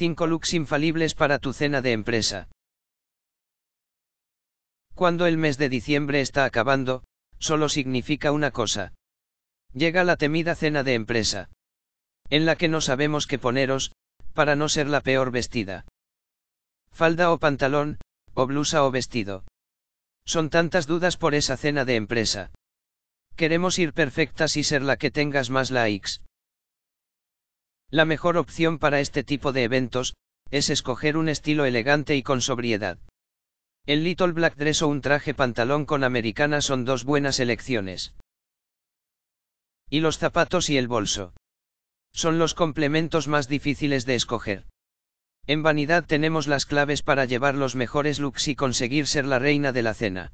5 looks infalibles para tu cena de empresa. Cuando el mes de diciembre está acabando, solo significa una cosa. Llega la temida cena de empresa. En la que no sabemos qué poneros, para no ser la peor vestida. Falda o pantalón, o blusa o vestido. Son tantas dudas por esa cena de empresa. Queremos ir perfectas y ser la que tengas más likes. La mejor opción para este tipo de eventos, es escoger un estilo elegante y con sobriedad. El Little Black Dress o un traje pantalón con americana son dos buenas elecciones. Y los zapatos y el bolso. Son los complementos más difíciles de escoger. En vanidad tenemos las claves para llevar los mejores looks y conseguir ser la reina de la cena.